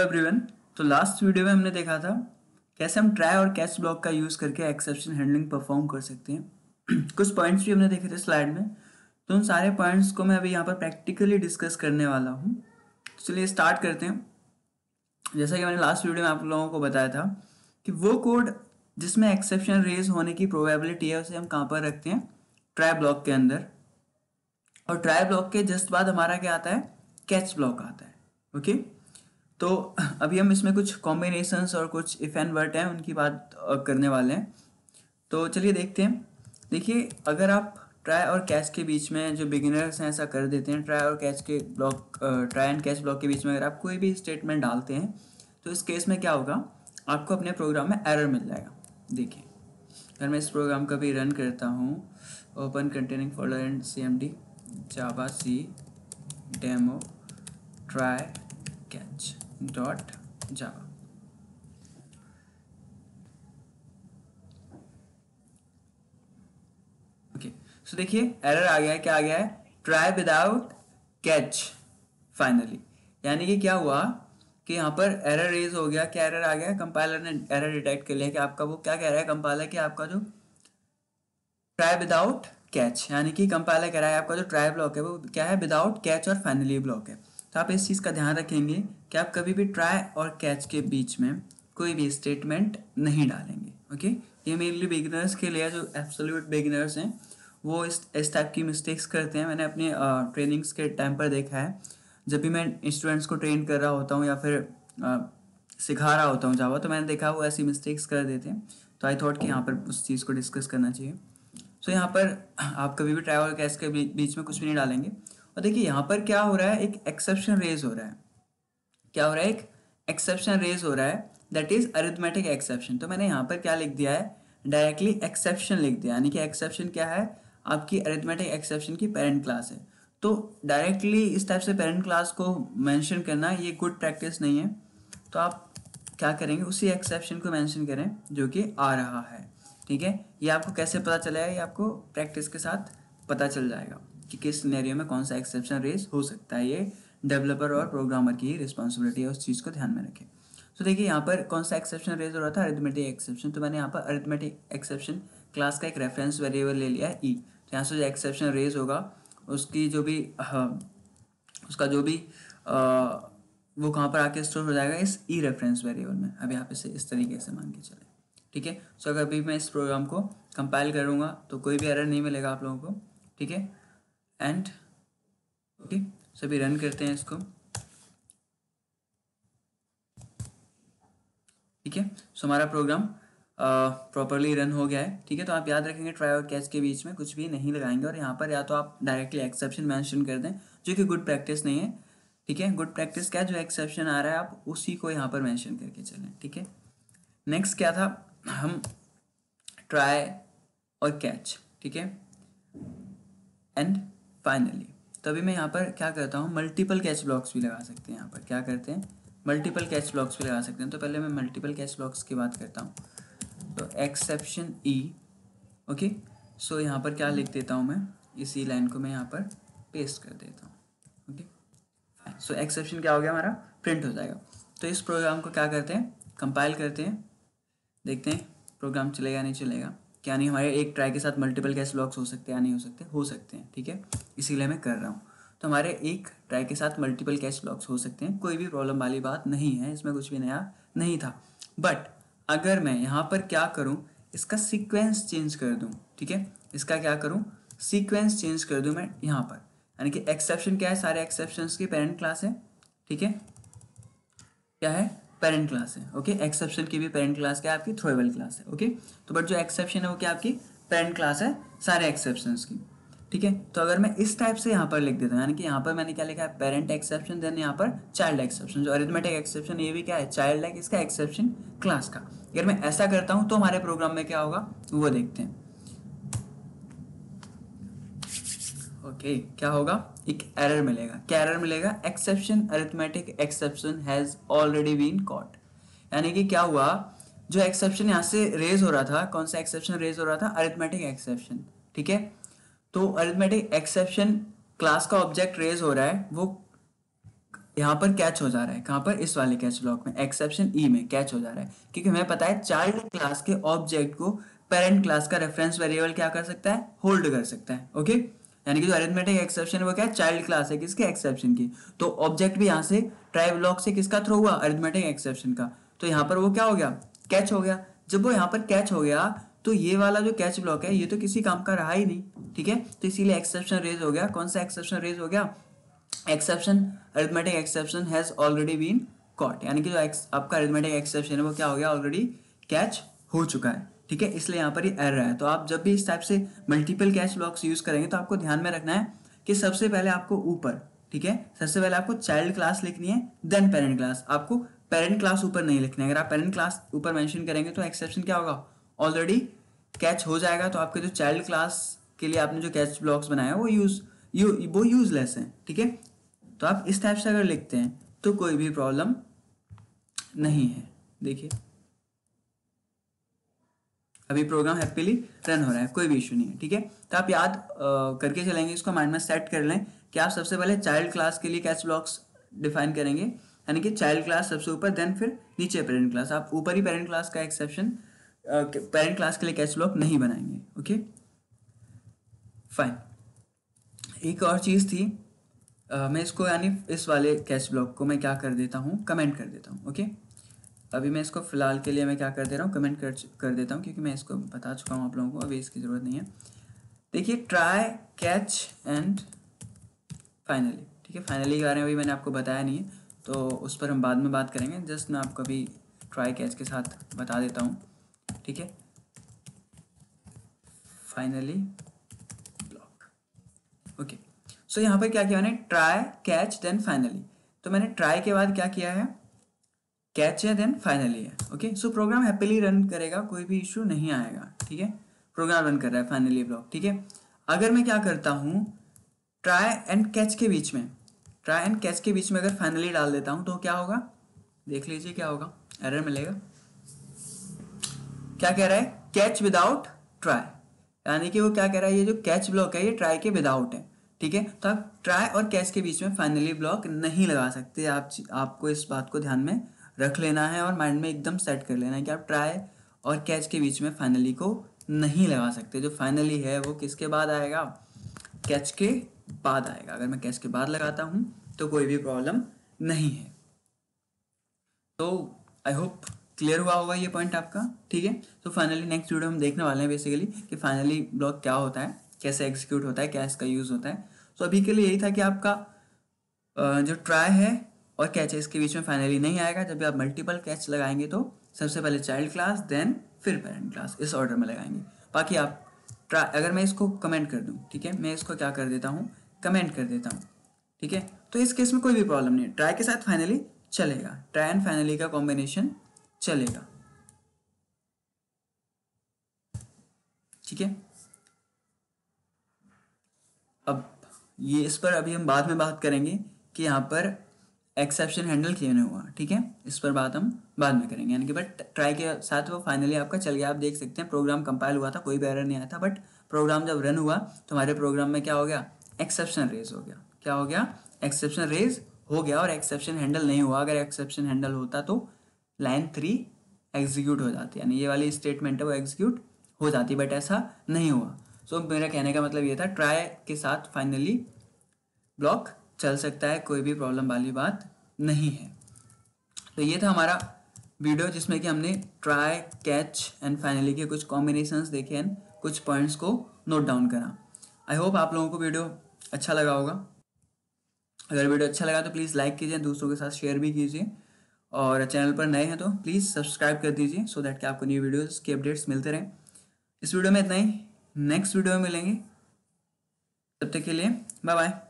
Everyone तो last video में हमने देखा था कैसे हम ट्राई और कैच ब्लॉक का यूज़ करके एक्सेप्शन हैंडलिंग परफॉर्म कर सकते हैं कुछ पॉइंट्स भी हमने देखे थे स्लाइड में तो उन सारे पॉइंट्स को मैं अभी यहाँ पर प्रैक्टिकली डिस्कस करने वाला हूँ तो चलिए स्टार्ट करते हैं जैसा कि मैंने लास्ट वीडियो में आप लोगों को बताया था कि वो कोड जिसमें एक्सेप्शन रेज होने की प्रोबेबिलिटी है उसे हम कहाँ पर रखते हैं ट्राई ब्लॉक के अंदर और ट्राई ब्लॉक के जस्ट बाद हमारा क्या आता है कैच ब्लॉक आता है ओके okay? तो अभी हम इसमें कुछ कॉम्बिनेशंस और कुछ इफ़ एंड वर्ट हैं उनकी बात करने वाले हैं तो चलिए देखते हैं देखिए अगर आप ट्राई और कैच के बीच में जो बिगिनर्स हैं ऐसा कर देते हैं ट्राई और कैच के block try and catch block के बीच में अगर आप कोई भी स्टेटमेंट डालते हैं तो इस केस में क्या होगा आपको अपने प्रोग्राम में एरर मिल जाएगा देखिए अगर मैं इस प्रोग्राम का भी रन करता हूँ open containing folder and C M D Java C demo try dot Java okay so देखिए एरर आ गया है क्या आ गया है ट्राई विदाउट कैच फाइनली यानी कि क्या हुआ कि यहाँ पर एरर रेज हो गया क्या एरर आ गया कंपाइलर ने एरर डिटेक्ट कर लिया कि आपका वो क्या कह रहा है कंपाइलर कि आपका जो ट्राई विदाउट कैच यानी कि कंपाइलर कह रहा है आपका जो ट्राई ब्लॉक है वो क्या है विदाउट कैच और फाइनली ब्लॉक है तो आप इस चीज़ का ध्यान रखेंगे कि आप कभी भी ट्राई और कैच के बीच में कोई भी स्टेटमेंट नहीं डालेंगे ओके ये मेनली बिगिनर्स के लिए जो एब्सोल्यूट बिगिनर्स हैं वो इस इस टाइप की मिस्टेक्स करते हैं मैंने अपने ट्रेनिंग्स के टाइम पर देखा है जब भी मैं स्टूडेंट्स को ट्रेन कर रहा होता हूँ या फिर आ, सिखा रहा होता हूँ जावा तो मैंने देखा वो ऐसी मिस्टेक्स कर देते हैं तो आई थॉट कि यहाँ पर उस चीज़ को डिस्कस करना चाहिए सो so, यहाँ पर आप कभी भी ट्राई और कैश के बीच में कुछ भी नहीं डालेंगे और देखिए यहाँ पर क्या हो रहा है एक एक्सेप्शन रेज हो रहा है क्या हो रहा है एक एक्सेप्शन रेज हो रहा है दैट इज अरिथमेटिक एक्सेप्शन तो मैंने यहाँ पर क्या लिख दिया है डायरेक्टली एक्सेप्शन लिख दिया यानी कि एक्सेप्शन क्या है आपकी अरिथमेटिक एक्सेप्शन की पेरेंट क्लास है तो डायरेक्टली इस टाइप से पेरेंट क्लास को मैंशन करना ये गुड प्रैक्टिस नहीं है तो आप क्या करेंगे उसी एक्सेप्शन को मैंशन करें जो कि आ रहा है ठीक है ये आपको कैसे पता चलेगा ये आपको प्रैक्टिस के साथ पता चल जाएगा कि किस सिनेरियो में कौन सा एक्सेप्शन रेज हो सकता है ये डेवलपर और प्रोग्रामर की रिस्पॉन्सिबिलिटी है उस चीज़ को ध्यान में रखें तो देखिए यहाँ पर कौन सा एक्सेप्शन रेज हो रहा था अरिथमेटिक एक्सेप्शन तो मैंने यहाँ पर अरिथमेटिक एक्सेप्शन क्लास का एक रेफरेंस वेरिएबल ले लिया ई e। तो यहाँ से जो एक्सेप्शन रेज होगा उसकी जो भी हाँ, उसका जो भी आ, वो कहाँ पर आके स्टोर हो जाएगा इस ई रेफरेंस वेरिएबल में अब यहाँ पे से इस तरीके से मान के चले ठीक है सो अगर अभी मैं इस प्रोग्राम को कंपाइल करूँगा तो कोई भी एरर नहीं मिलेगा आप लोगों को ठीक है एंड ओके सभी रन करते हैं इसको ठीक है सो हमारा प्रोग्राम प्रॉपरली रन हो गया है ठीक है तो आप याद रखेंगे ट्राई और कैच के बीच में कुछ भी नहीं लगाएंगे और यहाँ पर या तो आप डायरेक्टली एक्सेप्शन मैंशन कर दें जो कि गुड प्रैक्टिस नहीं है ठीक है गुड प्रैक्टिस क्या जो एक्सेप्शन आ रहा है आप उसी को यहाँ पर मैंशन करके चलें ठीक है नेक्स्ट क्या था हम ट्राई और कैच ठीक है एंड फाइनली तभी मैं यहाँ पर क्या करता हूँ मल्टीपल कैच ब्लॉक्स भी लगा सकते हैं यहाँ पर क्या करते हैं मल्टीपल कैच ब्लॉक्स भी लगा सकते हैं तो पहले मैं मल्टीपल कैच ब्लॉक्स की बात करता हूँ तो एक्सेप्शन ई ओके सो यहाँ पर क्या लिख देता हूँ मैं इसी लाइन को मैं यहाँ पर पेस्ट कर देता हूँ ओके सो एक्सेप्शन क्या हो गया हमारा प्रिंट हो जाएगा तो इस प्रोग्राम को क्या करते हैं कंपाइल करते हैं देखते हैं प्रोग्राम चलेगा नहीं चलेगा क्या नहीं हमारे एक ट्राई के साथ मल्टीपल कैश ब्लॉक्स हो सकते हैं या नहीं हो सकते हो सकते हैं ठीक है इसीलिए मैं कर रहा हूँ तो हमारे एक ट्राई के साथ मल्टीपल कैश ब्लॉक्स हो सकते हैं कोई भी प्रॉब्लम वाली बात नहीं है इसमें कुछ भी नया नहीं था बट अगर मैं यहाँ पर क्या करूँ इसका सीक्वेंस चेंज कर दूँ ठीक है इसका क्या करूँ सीक्वेंस चेंज कर दूँ मैं यहाँ पर यानी कि एक्सेप्शन क्या है सारे एक्सेप्शन की पेरेंट क्लास है ठीक है क्या है पेरेंट क्लास है ओके एक्सेप्शन की भी पेरेंट क्लास क्या आपकी थ्रोएबल क्लास है ओके तो बट जो एक्सेप्शन है वो क्या आपकी पेरेंट क्लास है सारे एक्सेप्शन की ठीक है तो अगर मैं इस टाइप से यहाँ पर लिख देता हूँ यानी कि यहाँ पर मैंने क्या लिखा है पेरेंट एक्सेप्शन देन यहाँ पर चाइल्ड एक्सेप्शन जो अरिथमेटिक एक्सेप्शन ये भी क्या है चाइल्ड है इसका एक्सेप्शन क्लास का अगर मैं ऐसा करता हूँ तो हमारे प्रोग्राम में क्या होगा वो देखते हैं ओके क्या होगा एक एरर मिलेगा क्या एरर मिलेगा exception arithmetic exception has already been caught यानी कि क्या हुआ जो एक्सेप्शन यहाँ से रेज हो रहा था कौन सा एक्सेप्शन रेज हो रहा था अरिथमेटिक एक्सेप्शन ठीक है तो अरिथमेटिक एक्सेप्शन क्लास का ऑब्जेक्ट रेज हो रहा है वो यहाँ पर कैच हो जा रहा है कहाँ पर इस वाले कैच ब्लॉक में एक्सेप्शन ई e में कैच हो जा रहा है क्योंकि हमें पता है चाइल्ड क्लास के ऑब्जेक्ट को पेरेंट क्लास का रेफरेंस वेरिएबल क्या कर सकता है होल्ड कर सकता है ओके okay? यानी कि जो अरेथमेटिक एक्सेप्शन वो क्या चाइल्ड क्लास है किसके एक्सेप्शन की तो ऑब्जेक्ट भी यहाँ से ट्राई ब्लॉक से किसका थ्रो हुआ अरेथमेटिक एक्सेप्शन का तो यहाँ पर वो क्या हो गया कैच हो गया जब वो यहाँ पर कैच हो गया तो ये वाला जो कैच ब्लॉक है ये तो किसी काम का रहा ही नहीं ठीक है तो इसीलिए एक्सेप्शन रेज हो गया कौन सा एक्सेप्शन रेज हो गया exception arithmetic exception has already been caught यानी कि जो आपका अरिथमेटिक एक्सेप्शन है वो क्या हो गया ऑलरेडी कैच हो चुका है ठीक है इसलिए यहाँ पर ये एरर है तो आप जब भी इस टाइप से मल्टीपल कैश ब्लॉक्स यूज करेंगे तो आपको ध्यान में रखना है कि सबसे पहले आपको ऊपर ठीक है सबसे पहले आपको चाइल्ड क्लास लिखनी है देन पेरेंट क्लास आपको पेरेंट क्लास ऊपर नहीं लिखना है अगर आप पेरेंट क्लास ऊपर मैंशन करेंगे तो एक्सेप्शन क्या होगा ऑलरेडी कैच हो जाएगा तो आपके जो चाइल्ड क्लास के लिए आपने जो कैच ब्लॉक्स बनाए वो यूज यू वो यूजलेस हैं ठीक है तो आप इस टाइप से अगर लिखते हैं तो कोई भी प्रॉब्लम नहीं है देखिए अभी प्रोग्राम हैप्पीली रन हो रहा है कोई भी इशू नहीं है ठीक है तो आप याद आ, करके चलेंगे इसको माइंड में सेट कर लें कि आप सबसे पहले चाइल्ड क्लास के लिए कैच ब्लॉक्स डिफाइन करेंगे यानी कि चाइल्ड क्लास सबसे ऊपर देन फिर नीचे पेरेंट क्लास आप ऊपर ही पेरेंट क्लास का एक्सेप्शन पेरेंट क्लास के लिए कैच ब्लॉक नहीं बनाएंगे ओके फाइन एक और चीज़ थी आ, मैं इसको यानी इस वाले कैच ब्लॉक को मैं क्या कर देता हूँ कमेंट कर देता हूँ ओके अभी मैं इसको फ़िलहाल के लिए मैं क्या कर दे रहा हूँ कमेंट कर कर देता हूँ क्योंकि मैं इसको बता चुका हूँ आप लोगों को अभी इसकी ज़रूरत नहीं है देखिए ट्राई कैच एंड फाइनली ठीक है फाइनली के बारे में अभी मैंने आपको बताया नहीं है तो उस पर हम बाद में बात करेंगे जस्ट मैं आपको अभी ट्राई कैच के साथ बता देता हूँ ठीक है फाइनली ब्लॉक ओके सो यहाँ पर क्या किया मैंने ट्राई कैच देन फाइनली तो मैंने ट्राई के बाद क्या किया है कैच है देन फाइनली है okay so program happily run करेगा कोई भी इशू नहीं आएगा ठीक है प्रोग्राम रन कर रहा है फाइनली ब्लॉक ठीक है अगर मैं क्या करता हूँ ट्राई एंड कैच के बीच में ट्राई एंड कैच के बीच में अगर फाइनली डाल देता हूँ तो क्या होगा देख लीजिए क्या होगा एरर मिलेगा क्या कह रहा है कैच विदाउट ट्राई यानी कि वो क्या कह रहा है ये जो कैच ब्लॉक है ये ट्राई के विदाउट है ठीक है तो आप ट्राई और कैच के बीच में फाइनली ब्लॉक नहीं लगा सकते आप आपको इस बात को ध्यान में रख लेना है और माइंड में एकदम सेट कर लेना है कि आप ट्राई और कैच के बीच में फाइनली को नहीं लगा सकते जो फाइनली है वो किसके बाद आएगा कैच के बाद आएगा अगर मैं कैच के बाद लगाता हूँ तो कोई भी प्रॉब्लम नहीं है तो आई होप क्लियर हुआ होगा ये पॉइंट आपका ठीक है तो फाइनली नेक्स्ट वीडियो हम देखने वाले हैं बेसिकली कि फाइनली ब्लॉक क्या होता है कैसे एग्जीक्यूट होता है क्या इसका यूज़ होता है सो so, अभी के लिए यही था कि आपका जो ट्राई है और कैचेस के बीच में फाइनली नहीं आएगा जब भी आप मल्टीपल कैच लगाएंगे तो सबसे पहले चाइल्ड क्लास देन फिर पेरेंट क्लास इस ऑर्डर में लगाएंगे बाकी आप अगर मैं इसको कमेंट कर दूँ ठीक है मैं इसको क्या कर देता हूँ कमेंट कर देता हूँ ठीक है तो इस केस में कोई भी प्रॉब्लम नहीं ट्राई के साथ फाइनली चलेगा ट्राई एंड फाइनली का कॉम्बिनेशन चलेगा ठीक है अब ये इस पर अभी हम बाद में बात करेंगे कि यहाँ पर एक्सेप्शन हैंडल क्यों नहीं हुआ ठीक है इस पर बात हम बाद में करेंगे यानी कि बट ट्राई के साथ वो फाइनली आपका चल गया आप देख सकते हैं प्रोग्राम कंपाइल हुआ था कोई भी एरर नहीं आया था बट प्रोग्राम जब रन हुआ तो हमारे प्रोग्राम में क्या हो गया एक्सेप्शन रेज हो गया क्या हो गया एक्सेप्शन रेज हो गया और एक्सेप्शन हैंडल नहीं हुआ अगर एक्सेप्शन हैंडल होता तो लाइन थ्री एग्जीक्यूट हो जाती यानी ये वाली स्टेटमेंट है वो एग्जीक्यूट हो जाती बट ऐसा नहीं हुआ सो so, मेरा कहने का मतलब ये था ट्राई के साथ फाइनली ब्लॉक चल सकता है कोई भी प्रॉब्लम वाली बात नहीं है तो ये था हमारा वीडियो जिसमें कि हमने ट्राई कैच एंड फाइनली के कुछ कॉम्बिनेशंस देखे एंड कुछ पॉइंट्स को नोट डाउन करा आई होप आप लोगों को वीडियो अच्छा लगा होगा अगर वीडियो अच्छा लगा तो प्लीज़ लाइक कीजिए दूसरों के साथ शेयर भी कीजिए और चैनल पर नए हैं तो प्लीज़ सब्सक्राइब कर दीजिए सो दैट कि आपको न्यू वीडियोज़ के अपडेट्स मिलते रहें इस वीडियो में इतना ही नेक्स्ट वीडियो में मिलेंगे तब तक के लिए बाय बाय